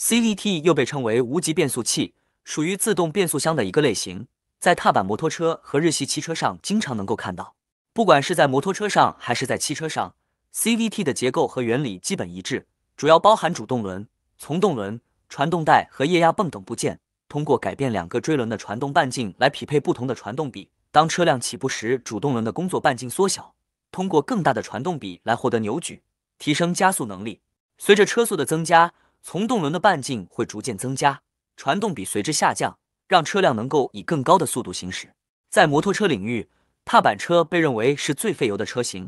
CVT 又被称为无级变速器，属于自动变速箱的一个类型，在踏板摩托车和日系汽车上经常能够看到。不管是在摩托车上还是在汽车上，CVT 的结构和原理基本一致，主要包含主动轮、从动轮、传动带和液压泵等部件。通过改变两个锥轮的传动半径来匹配不同的传动比。当车辆起步时，主动轮的工作半径缩小，通过更大的传动比来获得扭矩，提升加速能力。随着车速的增加。从动轮的半径会逐渐增加，传动比随之下降，让车辆能够以更高的速度行驶。在摩托车领域，踏板车被认为是最费油的车型；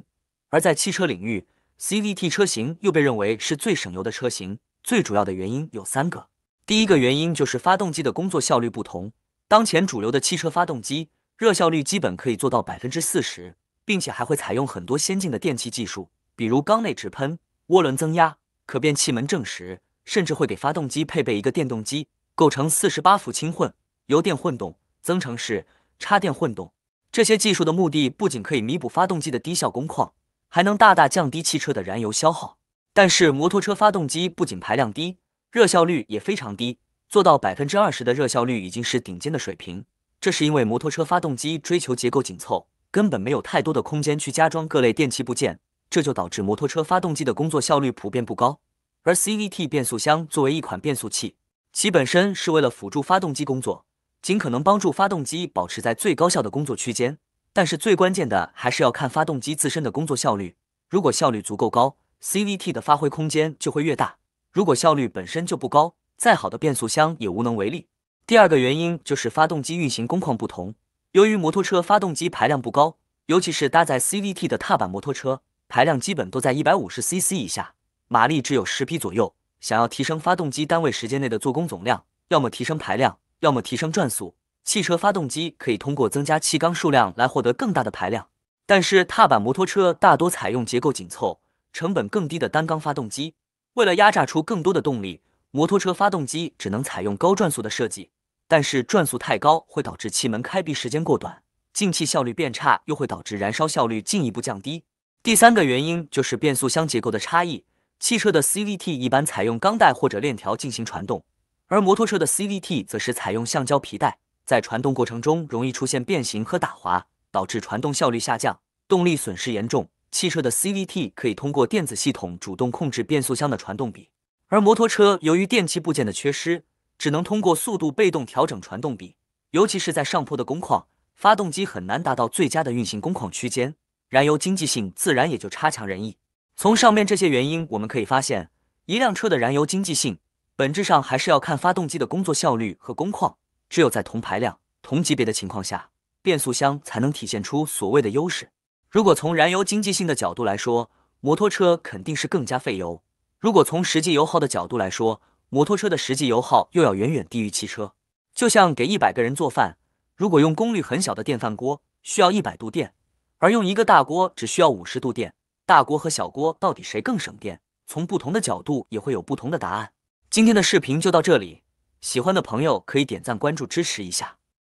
而在汽车领域，CVT 车型又被认为是最省油的车型。最主要的原因有三个：第一个原因就是发动机的工作效率不同。当前主流的汽车发动机热效率基本可以做到百分之四十，并且还会采用很多先进的电气技术，比如缸内直喷、涡轮增压、可变气门正时。甚至会给发动机配备一个电动机，构成四十八伏轻混、油电混动、增程式、插电混动。这些技术的目的不仅可以弥补发动机的低效工况，还能大大降低汽车的燃油消耗。但是，摩托车发动机不仅排量低，热效率也非常低，做到百分之二十的热效率已经是顶尖的水平。这是因为摩托车发动机追求结构紧凑，根本没有太多的空间去加装各类电器部件，这就导致摩托车发动机的工作效率普遍不高。而 CVT 变速箱作为一款变速器，其本身是为了辅助发动机工作，尽可能帮助发动机保持在最高效的工作区间。但是最关键的还是要看发动机自身的工作效率。如果效率足够高，CVT 的发挥空间就会越大；如果效率本身就不高，再好的变速箱也无能为力。第二个原因就是发动机运行工况不同。由于摩托车发动机排量不高，尤其是搭载 CVT 的踏板摩托车，排量基本都在一百五十 CC 以下。马力只有十匹左右，想要提升发动机单位时间内的做工总量，要么提升排量，要么提升转速。汽车发动机可以通过增加气缸数量来获得更大的排量，但是踏板摩托车大多采用结构紧凑、成本更低的单缸发动机。为了压榨出更多的动力，摩托车发动机只能采用高转速的设计，但是转速太高会导致气门开闭时间过短，进气效率变差，又会导致燃烧效率进一步降低。第三个原因就是变速箱结构的差异。汽车的 CVT 一般采用钢带或者链条进行传动，而摩托车的 CVT 则是采用橡胶皮带，在传动过程中容易出现变形和打滑，导致传动效率下降，动力损失严重。汽车的 CVT 可以通过电子系统主动控制变速箱的传动比，而摩托车由于电气部件的缺失，只能通过速度被动调整传动比，尤其是在上坡的工况，发动机很难达到最佳的运行工况区间，燃油经济性自然也就差强人意。从上面这些原因，我们可以发现，一辆车的燃油经济性，本质上还是要看发动机的工作效率和工况。只有在同排量、同级别的情况下，变速箱才能体现出所谓的优势。如果从燃油经济性的角度来说，摩托车肯定是更加费油；如果从实际油耗的角度来说，摩托车的实际油耗又要远远低于汽车。就像给一百个人做饭，如果用功率很小的电饭锅，需要一百度电，而用一个大锅只需要五十度电。大锅和小锅到底谁更省电？从不同的角度也会有不同的答案。今天的视频就到这里，喜欢的朋友可以点赞、关注、支持一下。